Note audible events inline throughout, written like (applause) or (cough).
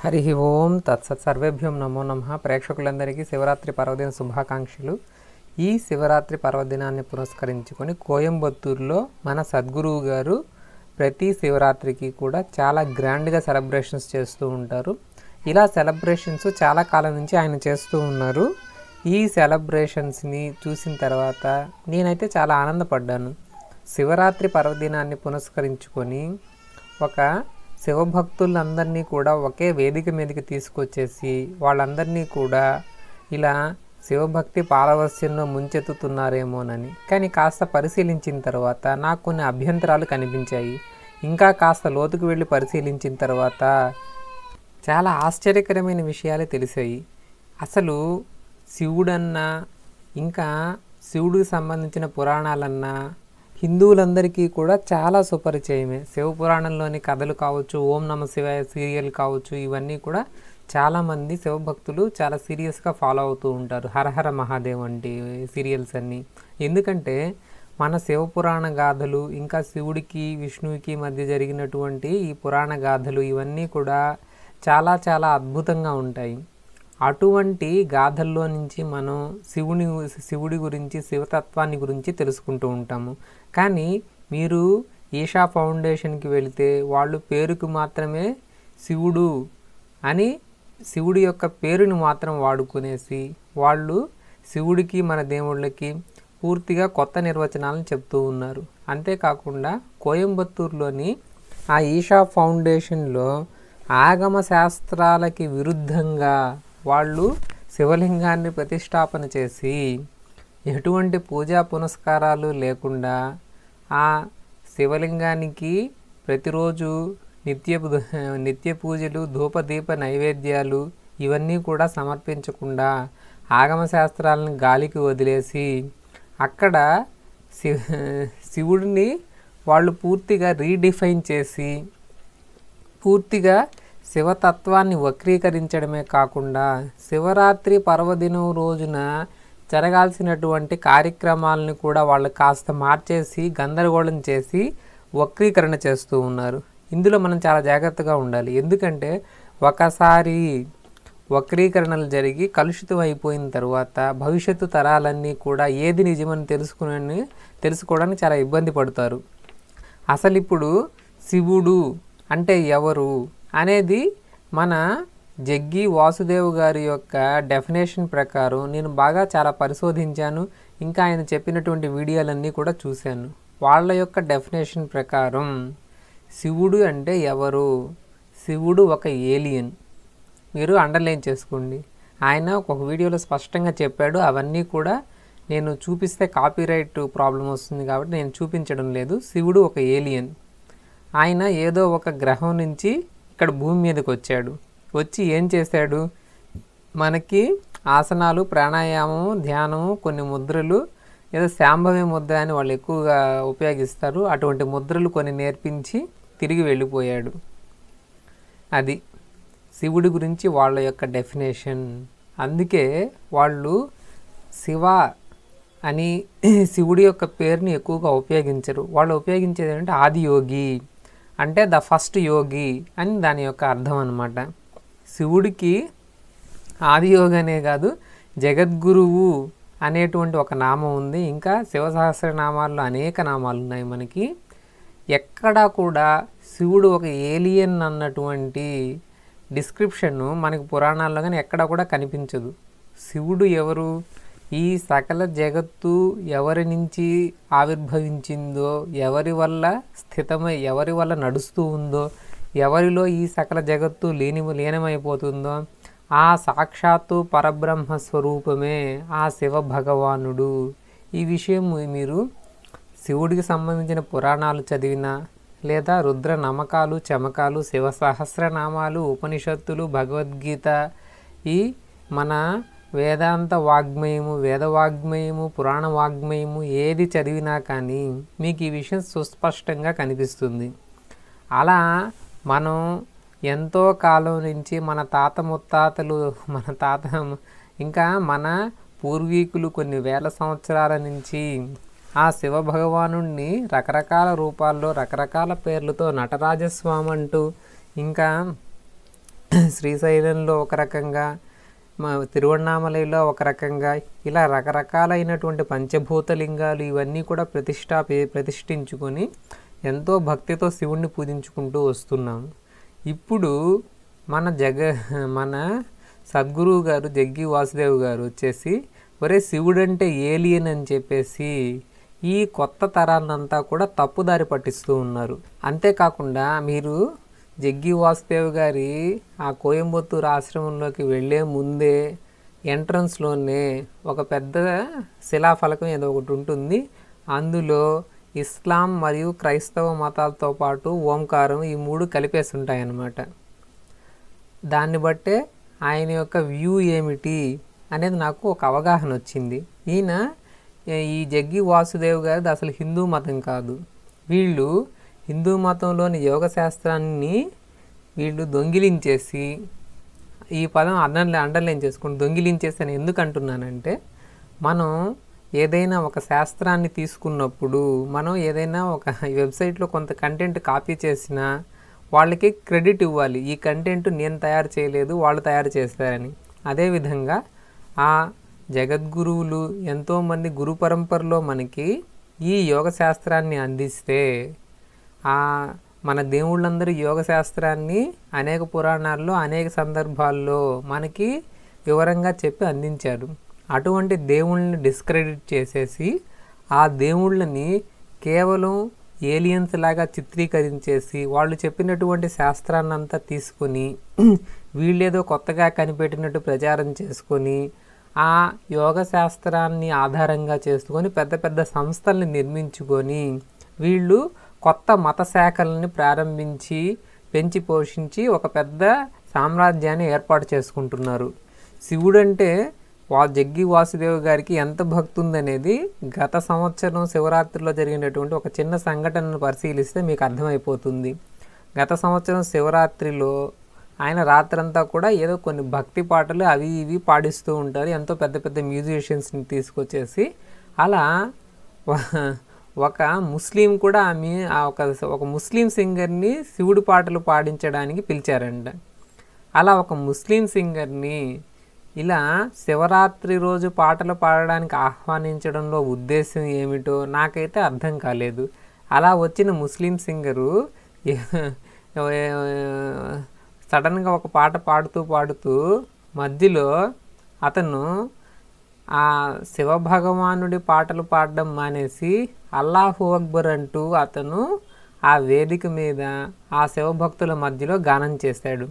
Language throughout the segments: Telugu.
హరి ఓం తత్సత్ సర్వేభ్యం నమో నమ ప్రేక్షకులందరికీ శివరాత్రి పర్వదిన శుభాకాంక్షలు ఈ శివరాత్రి పర్వదినాన్ని పురస్కరించుకొని కోయంబత్తూరులో మన సద్గురువు గారు ప్రతి శివరాత్రికి కూడా చాలా గ్రాండ్గా సెలబ్రేషన్స్ చేస్తూ ఉంటారు ఇలా సెలబ్రేషన్స్ చాలా కాలం నుంచి ఆయన చేస్తూ ఉన్నారు ఈ సెలబ్రేషన్స్ని చూసిన తర్వాత నేనైతే చాలా ఆనందపడ్డాను శివరాత్రి పర్వదినాన్ని పునస్కరించుకొని ఒక శివభక్తులందరినీ కూడా ఒకే వేదిక మీదకి తీసుకొచ్చేసి వాళ్ళందరినీ కూడా ఇలా శివభక్తి పారవస్యంలో ముంచెత్తుతున్నారేమోనని కానీ కాస్త పరిశీలించిన తర్వాత నాకు కొన్ని అభ్యంతరాలు కనిపించాయి ఇంకా కాస్త లోతుకు వెళ్ళి పరిశీలించిన తర్వాత చాలా ఆశ్చర్యకరమైన విషయాలు తెలిసాయి అసలు శివుడన్నా ఇంకా శివుడికి సంబంధించిన పురాణాలన్నా హిందువులందరికీ కూడా చాలా సుపరిచయమే శివపురాణంలోని కథలు కావచ్చు ఓం నమ శివాయ సీరియల్ కావచ్చు ఇవన్నీ కూడా చాలామంది శివభక్తులు చాలా సీరియస్గా ఫాలో అవుతూ ఉంటారు హరహర మహాదేవ్ వంటి సీరియల్స్ అన్నీ ఎందుకంటే మన శివపురాణ గాథలు ఇంకా శివుడికి విష్ణువుకి మధ్య జరిగినటువంటి ఈ పురాణ గాథలు ఇవన్నీ కూడా చాలా చాలా అద్భుతంగా ఉంటాయి అటువంటి గాథల్లో నుంచి మనం శివుని శివుడి గురించి శివతత్వాన్ని గురించి తెలుసుకుంటూ ఉంటాము కానీ మీరు ఈషా ఫౌండేషన్కి వెళితే వాళ్ళు పేరుకు మాత్రమే శివుడు అని శివుడి యొక్క పేరుని మాత్రం వాడుకునేసి వాళ్ళు శివుడికి మన దేవుళ్ళకి పూర్తిగా కొత్త నిర్వచనాలను చెప్తూ ఉన్నారు అంతేకాకుండా కోయంబత్తూరులోని ఆ ఈషా ఫౌండేషన్లో ఆగమ శాస్త్రాలకి విరుద్ధంగా వాళ్ళు శివలింగాన్ని ప్రతిష్టాపన చేసి ఎటువంటి పూజా పునస్కారాలు లేకుండా ఆ శివలింగానికి ప్రతిరోజు నిత్య నిత్య పూజలు ధూపదీప నైవేద్యాలు ఇవన్నీ కూడా సమర్పించకుండా ఆగమ శాస్త్రాలను గాలికి వదిలేసి అక్కడ శివ శివుడిని వాళ్ళు పూర్తిగా రీడిఫైన్ చేసి పూర్తిగా శివతత్వాన్ని వక్రీకరించడమే కాకుండా శివరాత్రి పర్వదినం రోజున జరగాల్సినటువంటి కార్యక్రమాలను కూడా వాళ్ళు కాస్త మార్చేసి గందరగోళం చేసి వక్రీకరణ చేస్తూ ఉన్నారు ఇందులో మనం చాలా జాగ్రత్తగా ఉండాలి ఎందుకంటే ఒకసారి వక్రీకరణలు జరిగి కలుషితం అయిపోయిన తర్వాత భవిష్యత్తు తరాలన్నీ కూడా ఏది నిజమని తెలుసుకుని తెలుసుకోవడానికి చాలా ఇబ్బంది పడతారు అసలు ఇప్పుడు శివుడు అంటే ఎవరు అనేది మన జగ్గి వాసుదేవ్ గారి యొక్క డెఫినేషన్ ప్రకారం నేను బాగా చాలా పరిశోధించాను ఇంకా ఆయన చెప్పినటువంటి వీడియోలన్నీ కూడా చూశాను వాళ్ళ యొక్క డెఫినేషన్ ప్రకారం శివుడు అంటే ఎవరు శివుడు ఒక ఏలియన్ మీరు అండర్లైన్ చేసుకోండి ఆయన ఒక వీడియోలో స్పష్టంగా చెప్పాడు అవన్నీ కూడా నేను చూపిస్తే కాపీరైట్ ప్రాబ్లం వస్తుంది కాబట్టి నేను చూపించడం లేదు శివుడు ఒక ఏలియన్ ఆయన ఏదో ఒక గ్రహం నుంచి ఇక్కడ భూమి మీదకి వచ్చాడు వచ్చి ఏం చేశాడు మనకి ఆసనాలు ప్రాణాయామం ధ్యానము కొన్ని ముద్రలు ఏదో శాంభవి ముద్ర అని వాళ్ళు ఎక్కువగా ఉపయోగిస్తారు అటువంటి ముద్రలు కొన్ని నేర్పించి తిరిగి వెళ్ళిపోయాడు అది శివుడి గురించి వాళ్ళ యొక్క డెఫినేషన్ అందుకే వాళ్ళు శివ అని (clears throat) శివుడి యొక్క పేరుని ఎక్కువగా ఉపయోగించరు వాళ్ళు ఉపయోగించేది ఏంటంటే ఆది యోగి అంటే ద ఫస్ట్ యోగి అని దాని యొక్క అర్థం అనమాట శివుడికి ఆది అనే కాదు జగద్గురువు అనేటువంటి ఒక నామం ఉంది ఇంకా శివసహస్రనామాల్లో అనేక నామాలు ఉన్నాయి మనకి ఎక్కడా కూడా శివుడు ఒక ఏలియన్ అన్నటువంటి డిస్క్రిప్షన్ మనకి పురాణాల్లో కానీ ఎక్కడా కూడా కనిపించదు శివుడు ఎవరు ఈ సకల జగత్తు ఎవరి నుంచి ఆవిర్భవించిందో ఎవరి వల్ల స్థితమై ఎవరి వల్ల నడుస్తూ ఉందో ఎవరిలో ఈ సకల జగత్తు లేని లీనమైపోతుందో ఆ సాక్షాత్తు పరబ్రహ్మ స్వరూపమే ఆ శివ భగవానుడు ఈ విషయం మీరు శివుడికి సంబంధించిన పురాణాలు చదివినా లేదా రుద్ర నమ్మకాలు చమకాలు శివ సహస్రనామాలు ఉపనిషత్తులు భగవద్గీత ఈ మన వేదాంత వాగ్మయము వేద పురాణ వాగ్మయము ఏది చదివినా కానీ మీకు ఈ విషయం సుస్పష్టంగా కనిపిస్తుంది అలా మనం ఎంతో కాలం నుంచి మన తాత ముత్తాతలు మన తాత ఇంకా మన పూర్వీకులు కొన్ని వేల సంవత్సరాల నుంచి ఆ శివభగవాను రకరకాల రూపాల్లో రకరకాల పేర్లతో నటరాజస్వామి అంటూ ఇంకా శ్రీశైలంలో ఒక రకంగా తిరువణామలైలో ఒక రకంగా ఇలా రకరకాలైనటువంటి పంచభూత లింగాలు ఇవన్నీ కూడా ప్రతిష్టా ప్రతిష్ఠించుకొని ఎంతో భక్తితో శివుణ్ణి పూజించుకుంటూ వస్తున్నాం ఇప్పుడు మన జగ మన సద్గురువు గారు జగ్గి వాసుదేవ్ గారు వచ్చేసి ఒరే శివుడంటే ఏలియన్ అని చెప్పేసి ఈ కొత్త తరాన్నంతా కూడా తప్పుదారి పట్టిస్తూ ఉన్నారు అంతేకాకుండా మీరు జగ్గి వాసుదేవ్ గారి ఆ కోయంబత్తూరు ఆశ్రమంలోకి వెళ్ళే ముందే ఎంట్రన్స్లోనే ఒక పెద్ద శిలాఫలకం ఏదో ఒకటి ఉంటుంది అందులో ఇస్లాం మరియు క్రైస్తవ మతాలతో పాటు ఓంకారం ఈ మూడు కలిపేసి ఉంటాయన్నమాట దాన్ని బట్టే ఆయన యొక్క వ్యూ ఏమిటి అనేది నాకు ఒక అవగాహన వచ్చింది ఈయన ఈ జగ్గి వాసుదేవ్ గారిది అసలు హిందూ మతం కాదు వీళ్ళు హిందూ మతంలోని యోగ శాస్త్రాన్ని వీళ్ళు దొంగిలించేసి ఈ పదం అండర్లైన్ అండర్లైన్ చేసుకుని దొంగిలించేసి అని ఎందుకు అంటున్నానంటే మనం ఏదైనా ఒక శాస్త్రాన్ని తీసుకున్నప్పుడు మనం ఏదైనా ఒక వెబ్సైట్లో కొంత కంటెంట్ కాపీ చేసినా వాళ్ళకి క్రెడిట్ ఇవ్వాలి ఈ కంటెంట్ నేను తయారు చేయలేదు వాళ్ళు తయారు చేస్తారని అదేవిధంగా ఆ జగద్గురువులు ఎంతోమంది గురు పరంపరలో మనకి ఈ యోగ శాస్త్రాన్ని అందిస్తే ఆ మన దేవుళ్ళందరూ యోగ శాస్త్రాన్ని అనేక పురాణాల్లో అనేక సందర్భాల్లో మనకి వివరంగా చెప్పి అందించారు అటువంటి దేవుళ్ళని డిస్క్రెడిట్ చేసేసి ఆ దేవుళ్ళని కేవలం ఏలియన్స్ లాగా చిత్రీకరించేసి వాళ్ళు చెప్పినటువంటి శాస్త్రాన్నంతా తీసుకొని వీళ్ళేదో కొత్తగా కనిపెట్టినట్టు ప్రచారం చేసుకొని ఆ యోగ శాస్త్రాన్ని ఆధారంగా చేసుకొని పెద్ద పెద్ద సంస్థల్ని నిర్మించుకొని వీళ్ళు కొత్త మత శాఖలని ప్రారంభించి పెంచి పోషించి ఒక పెద్ద సామ్రాజ్యాన్ని ఏర్పాటు చేసుకుంటున్నారు శివుడంటే వా జగ్గి వాసుదేవ్ గారికి ఎంత భక్తి ఉందనేది గత సంవత్సరం శివరాత్రిలో జరిగినటువంటి ఒక చిన్న సంఘటనను పరిశీలిస్తే మీకు అర్థమైపోతుంది గత సంవత్సరం శివరాత్రిలో ఆయన రాత్రంతా కూడా ఏదో కొన్ని భక్తి పాటలు అవి ఇవి పాడిస్తూ ఉంటారు ఎంతో పెద్ద పెద్ద మ్యూజిషియన్స్ని తీసుకొచ్చేసి అలా ఒక ముస్లిం కూడా ఆమె ఒక ఒక ముస్లిం సింగర్ని శివుడు పాటలు పాడించడానికి పిలిచారంట అలా ఒక ముస్లిం సింగర్ని ఇలా శివరాత్రి రోజు పాటలు పాడడానికి ఆహ్వానించడంలో ఉద్దేశం ఏమిటో నాకైతే అర్థం కాలేదు అలా వచ్చిన ముస్లిం సింగరు సడన్గా ఒక పాట పాడుతూ పాడుతూ మధ్యలో అతను ఆ శివభగవానుడి పాటలు పాడడం మానేసి అల్లాహు అక్బర్ అంటూ అతను ఆ వేదిక మీద ఆ శివభక్తుల మధ్యలో గానం చేశాడు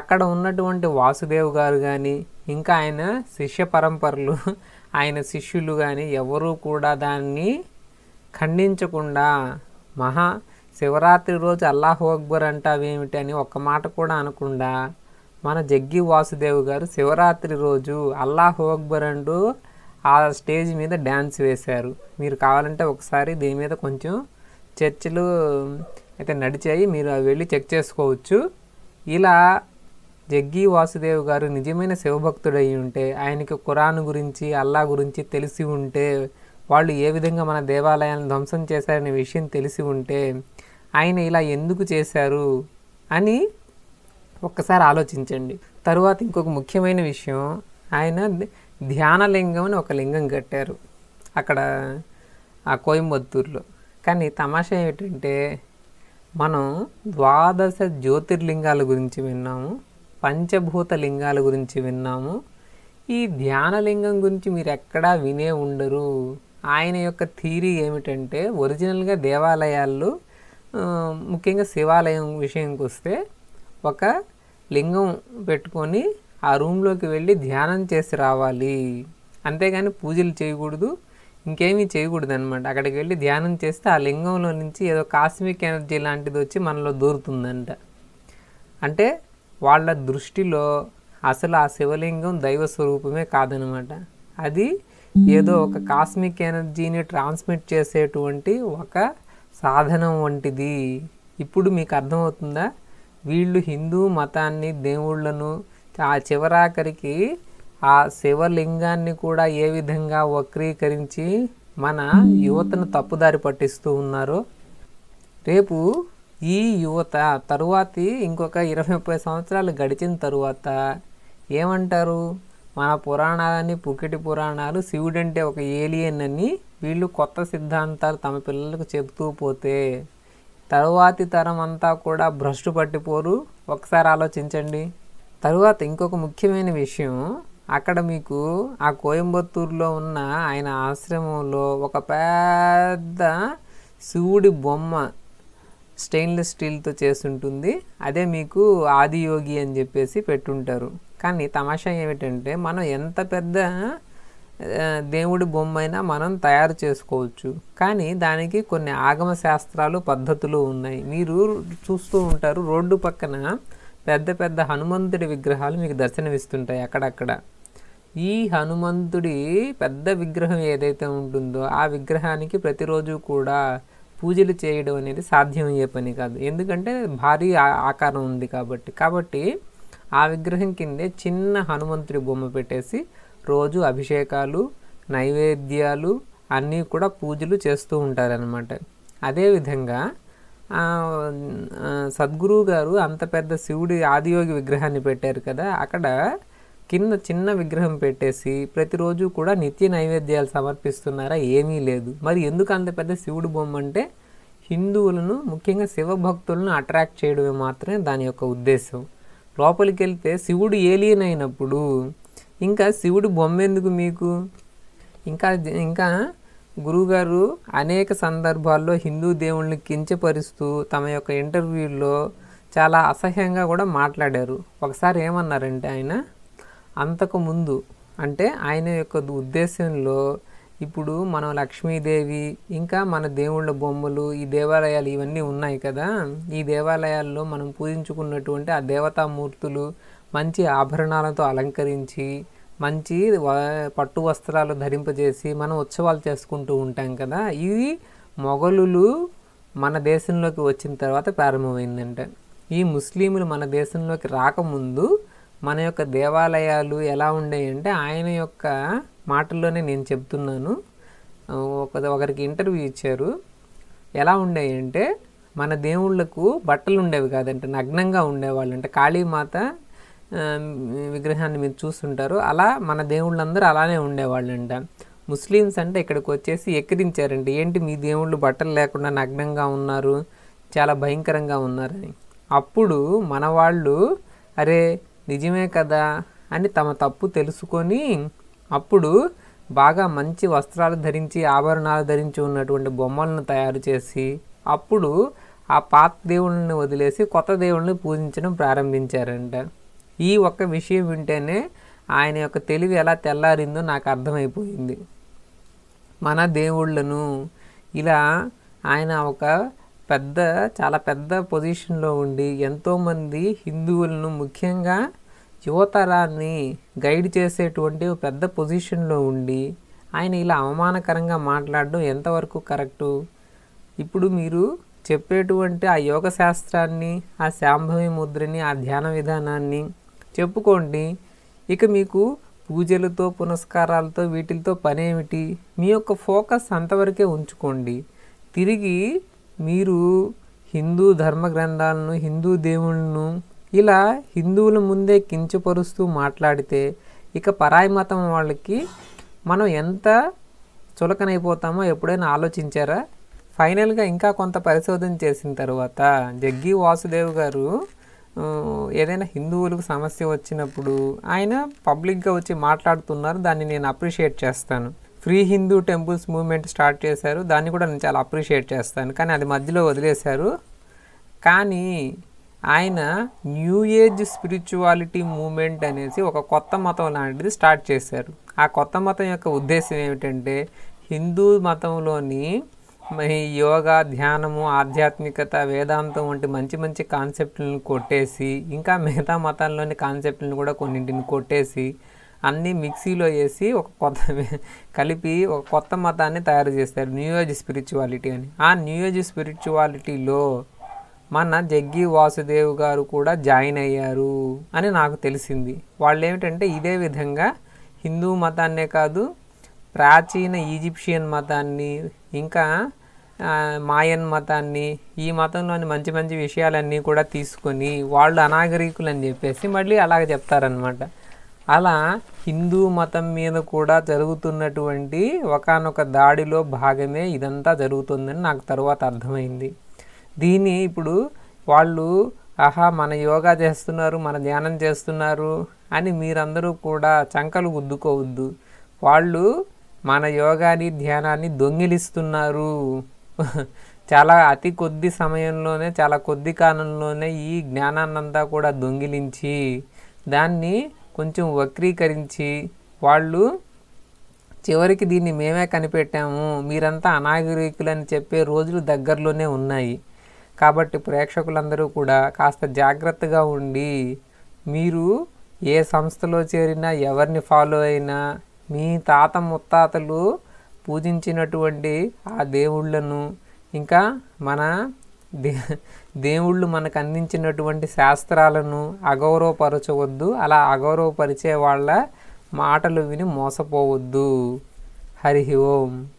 అక్కడ ఉన్నటువంటి వాసుదేవ్ గారు కానీ ఇంకా ఆయన శిష్య పరంపరలు ఆయన శిష్యులు కానీ ఎవరూ కూడా దాన్ని ఖండించకుండా మహా శివరాత్రి రోజు అల్లాహు అక్బర్ అంటావేమిటి అని ఒక్క మాట కూడా అనకుండా మన జగ్గి వాసుదేవ్ గారు శివరాత్రి రోజు అల్లాహు అక్బర్ అంటూ ఆ స్టేజ్ మీద డ్యాన్స్ వేశారు మీరు కావాలంటే ఒకసారి దీని మీద కొంచెం చర్చలు అయితే నడిచాయి మీరు అవి వెళ్ళి చెక్ చేసుకోవచ్చు ఇలా జగ్గి వాసుదేవ్ గారు నిజమైన శివభక్తుడై ఉంటే ఆయనకి ఖురాన్ గురించి అల్లా గురించి తెలిసి ఉంటే వాళ్ళు ఏ విధంగా మన దేవాలయాన్ని ధ్వంసం చేశారనే విషయం తెలిసి ఉంటే ఆయన ఇలా ఎందుకు చేశారు అని ఒక్కసారి ఆలోచించండి తరువాత ఇంకొక ముఖ్యమైన విషయం ఆయన ధ్యానలింగం అని ఒక లింగం కట్టారు అక్కడ ఆ కోయంబత్తూరులో కానీ తమాషా ఏమిటంటే మనం ద్వాదశ జ్యోతిర్లింగాల గురించి విన్నాము పంచభూత లింగాల గురించి విన్నాము ఈ ధ్యానలింగం గురించి మీరు ఎక్కడా వినే ఉండరు ఆయన యొక్క థీరీ ఏమిటంటే ఒరిజినల్గా దేవాలయాల్లో ముఖ్యంగా శివాలయం విషయంకి వస్తే ఒక లింగం పెట్టుకొని ఆ రూమ్లోకి వెళ్ళి ధ్యానం చేసి రావాలి అంతేగాని పూజలు చేయకూడదు ఇంకేమీ చేయకూడదు అనమాట అక్కడికి వెళ్ళి ధ్యానం చేస్తే ఆ లింగంలో నుంచి ఏదో కాస్మిక్ ఎనర్జీ లాంటిది వచ్చి మనలో దూరుతుందంట అంటే వాళ్ళ దృష్టిలో అసలు ఆ శివలింగం దైవ స్వరూపమే కాదనమాట అది ఏదో ఒక కాస్మిక్ ఎనర్జీని ట్రాన్స్మిట్ చేసేటువంటి ఒక సాధనం వంటిది ఇప్పుడు మీకు అర్థమవుతుందా వీళ్ళు హిందూ మతాన్ని దేవుళ్ళను ఆ చివరాఖరికి ఆ శివలింగాన్ని కూడా ఏ విధంగా వక్రీకరించి మన యువతను తప్పుదారి పట్టిస్తూ ఉన్నారు రేపు ఈ యువత తరువాతి ఇంకొక ఇరవై ముప్పై సంవత్సరాలు గడిచిన తరువాత ఏమంటారు మన పురాణాలని పుకిటి పురాణాలు శివుడు అంటే ఒక ఏలియన్ అని వీళ్ళు కొత్త సిద్ధాంతాలు తమ పిల్లలకు చెబుతూ పోతే తరువాతి తరం అంతా కూడా భ్రష్టు పట్టిపోరు ఒకసారి ఆలోచించండి తరువాత ఇంకొక ముఖ్యమైన విషయం అక్కడ మీకు ఆ కోయంబత్తూరులో ఉన్న ఆయన ఆశ్రమంలో ఒక పెద్ద శివుడి బొమ్మ స్టెయిన్లెస్ స్టీల్తో చేస్తుంటుంది అదే మీకు ఆదియోగి అని చెప్పేసి పెట్టుంటారు కానీ తమాషా ఏమిటంటే మనం ఎంత పెద్ద దేవుడి బొమ్మైనా మనం తయారు చేసుకోవచ్చు కానీ దానికి కొన్ని ఆగమ శాస్త్రాలు పద్ధతులు ఉన్నాయి మీరు చూస్తూ ఉంటారు రోడ్డు పక్కన పెద్ద పెద్ద హనుమంతుడి విగ్రహాలు మీకు దర్శనమిస్తుంటాయి అక్కడక్కడ ఈ హనుమంతుడి పెద్ద విగ్రహం ఏదైతే ఉంటుందో ఆ విగ్రహానికి ప్రతిరోజు కూడా పూజలు చేయడం అనేది సాధ్యమయ్యే పని కాదు ఎందుకంటే భారీ ఆకారం ఉంది కాబట్టి కాబట్టి ఆ విగ్రహం కిందే చిన్న హనుమంతుడి బొమ్మ పెట్టేసి రోజు అభిషేకాలు నైవేద్యాలు అన్నీ కూడా పూజలు చేస్తూ ఉంటారనమాట అదేవిధంగా సద్గురువు గారు అంత పెద్ద శివుడి ఆదియోగి విగ్రహాన్ని పెట్టారు కదా అక్కడ కింద చిన్న విగ్రహం పెట్టేసి ప్రతిరోజు కూడా నిత్య నైవేద్యాలు సమర్పిస్తున్నారా ఏమీ లేదు మరి ఎందుకు అంత పెద్ద శివుడు బొమ్మ అంటే హిందువులను ముఖ్యంగా శివభక్తులను అట్రాక్ట్ చేయడమే మాత్రమే దాని యొక్క ఉద్దేశం లోపలికి వెళ్తే శివుడు ఏలియన్ అయినప్పుడు ఇంకా శివుడు బొమ్మ ఎందుకు మీకు ఇంకా ఇంకా గురుగారు అనేక సందర్భాల్లో హిందూ దేవుళ్ళని కించపరుస్తూ తమ యొక్క ఇంటర్వ్యూల్లో చాలా అసహ్యంగా కూడా మాట్లాడారు ఒకసారి ఏమన్నారంటే ఆయన అంతకుముందు అంటే ఆయన యొక్క ఉద్దేశంలో ఇప్పుడు మనం లక్ష్మీదేవి ఇంకా మన దేవుళ్ళ బొమ్మలు ఈ దేవాలయాలు ఇవన్నీ ఉన్నాయి కదా ఈ దేవాలయాల్లో మనం పూజించుకున్నటువంటి ఆ దేవతామూర్తులు మంచి ఆభరణాలతో అలంకరించి మంచి పట్టు వస్త్రాలు ధరింపజేసి మనం ఉత్సవాలు చేసుకుంటూ ఉంటాం కదా ఇది మొఘలులు మన దేశంలోకి వచ్చిన తర్వాత ప్రారంభమైందంట ఈ ముస్లింలు మన దేశంలోకి రాకముందు మన యొక్క దేవాలయాలు ఎలా ఉండేవి అంటే ఆయన యొక్క మాటల్లోనే నేను చెప్తున్నాను ఒక ఒకరికి ఇంటర్వ్యూ ఇచ్చారు ఎలా ఉండేవి అంటే మన దేవుళ్ళకు బట్టలు ఉండేవి కాదంటే నగ్నంగా ఉండేవాళ్ళు అంటే కాళీమాత విగ్రహాన్ని మీరు చూస్తుంటారు అలా మన దేవుళ్ళందరూ అలానే అంట ముస్లిమ్స్ అంటే ఇక్కడికి వచ్చేసి ఎక్కిరించారండి ఏంటి మీ దేవుళ్ళు బట్టలు లేకుండా నగ్నంగా ఉన్నారు చాలా భయంకరంగా ఉన్నారని అప్పుడు మన వాళ్ళు అరే నిజమే కదా అని తమ తప్పు తెలుసుకొని అప్పుడు బాగా మంచి వస్త్రాలు ధరించి ఆభరణాలు ధరించి ఉన్నటువంటి బొమ్మలను తయారు చేసి అప్పుడు ఆ పాత దేవుళ్ళని వదిలేసి కొత్త దేవుళ్ళని పూజించడం ప్రారంభించారంట ఈ ఒక్క విషయం వింటేనే ఆయన యొక్క తెలివి ఎలా తెల్లారిందో నాకు అర్థమైపోయింది మన దేవుళ్ళను ఇలా ఆయన ఒక పెద్ద చాలా పెద్ద పొజిషన్లో ఉండి ఎంతోమంది హిందువులను ముఖ్యంగా యువతరాన్ని గైడ్ చేసేటువంటి పెద్ద పొజిషన్లో ఉండి ఆయన ఇలా అవమానకరంగా మాట్లాడడం ఎంతవరకు కరెక్టు ఇప్పుడు మీరు చెప్పేటువంటి ఆ యోగ శాస్త్రాన్ని ఆ శాంభవి ముద్రని ఆ ధ్యాన విధానాన్ని చెప్పుకోండి ఇక మీకు పూజలతో పునస్కారాలతో వీటితో పనేమిటి మీ యొక్క ఫోకస్ అంతవరకే ఉంచుకోండి తిరిగి మీరు హిందూ ధర్మ గ్రంథాలను హిందూ దేవుళ్ళను ఇలా హిందువుల ముందే కించపరుస్తూ మాట్లాడితే ఇక పరాయి మతం వాళ్ళకి మనం ఎంత చులకనైపోతామో ఎప్పుడైనా ఆలోచించారా ఫైనల్గా ఇంకా కొంత పరిశోధన చేసిన తర్వాత జగ్గి వాసుదేవ్ గారు ఏదైనా హిందువులకు సమస్య వచ్చినప్పుడు ఆయన పబ్లిక్గా వచ్చి మాట్లాడుతున్నారు దాన్ని నేను అప్రిషియేట్ చేస్తాను free Hindu temples movement start చేశారు దాన్ని కూడా నేను చాలా అప్రిషియేట్ చేస్తాను కానీ అది మధ్యలో వదిలేశారు కానీ ఆయన న్యూ ఏజ్ స్పిరిచువాలిటీ మూమెంట్ అనేసి ఒక కొత్త మతం లాంటిది స్టార్ట్ చేశారు ఆ కొత్త మతం యొక్క ఉద్దేశం ఏమిటంటే హిందూ మతంలోని యోగా ధ్యానము ఆధ్యాత్మికత వేదాంతం వంటి మంచి మంచి కాన్సెప్ట్లను కొట్టేసి ఇంకా మిగతా మతాల్లోని కాన్సెప్ట్లను కూడా కొన్నింటిని కొట్టేసి అన్నీ మిక్సీలో వేసి ఒక కొత్త (laughs) కలిపి ఒక కొత్త మతాన్ని తయారు చేస్తారు న్యూ ఏజ్ స్పిరిచువాలిటీ అని ఆ న్యూ ఏజ్ స్పిరిచువాలిటీలో మన జగ్గి వాసుదేవ్ గారు కూడా జాయిన్ అయ్యారు అని నాకు తెలిసింది వాళ్ళు ఏమిటంటే ఇదే విధంగా హిందూ మతాన్నే కాదు ప్రాచీన ఈజిప్షియన్ మతాన్ని ఇంకా మాయన్ మతాన్ని ఈ మతంలోని మంచి మంచి విషయాలన్నీ కూడా తీసుకొని వాళ్ళు అనాగరికులు అని చెప్పేసి మళ్ళీ అలాగ చెప్తారనమాట అలా హిందూ మతం మీద కూడా జరుగుతున్నటువంటి ఒకనొక దాడిలో భాగమే ఇదంతా జరుగుతుందని నాకు తర్వాత అర్థమైంది దీన్ని ఇప్పుడు వాళ్ళు ఆహా మన యోగా చేస్తున్నారు మన ధ్యానం చేస్తున్నారు అని మీరందరూ కూడా చంకలు గుద్దుకోవద్దు వాళ్ళు మన యోగాని ధ్యానాన్ని దొంగిలిస్తున్నారు చాలా అతి కొద్ది సమయంలోనే చాలా కొద్ది కాలంలోనే ఈ జ్ఞానాన్నంతా కూడా దొంగిలించి దాన్ని కొంచెం వక్రీకరించి వాళ్ళు చివరికి దీన్ని మేమే కనిపెట్టాము మీరంతా అనాగరికులు అని చెప్పే రోజులు దగ్గరలోనే ఉన్నాయి కాబట్టి ప్రేక్షకులందరూ కూడా కాస్త జాగ్రత్తగా ఉండి మీరు ఏ సంస్థలో చేరినా ఎవరిని ఫాలో అయినా మీ తాత ముత్తాతలు పూజించినటువంటి ఆ దేవుళ్లను ఇంకా మన దే దేవుళ్ళు మనకు అందించినటువంటి శాస్త్రాలను అగౌరవపరచవద్దు అలా అగౌరవపరిచే వాళ్ళ మాటలు విని మోసపోవద్దు హరి ఓం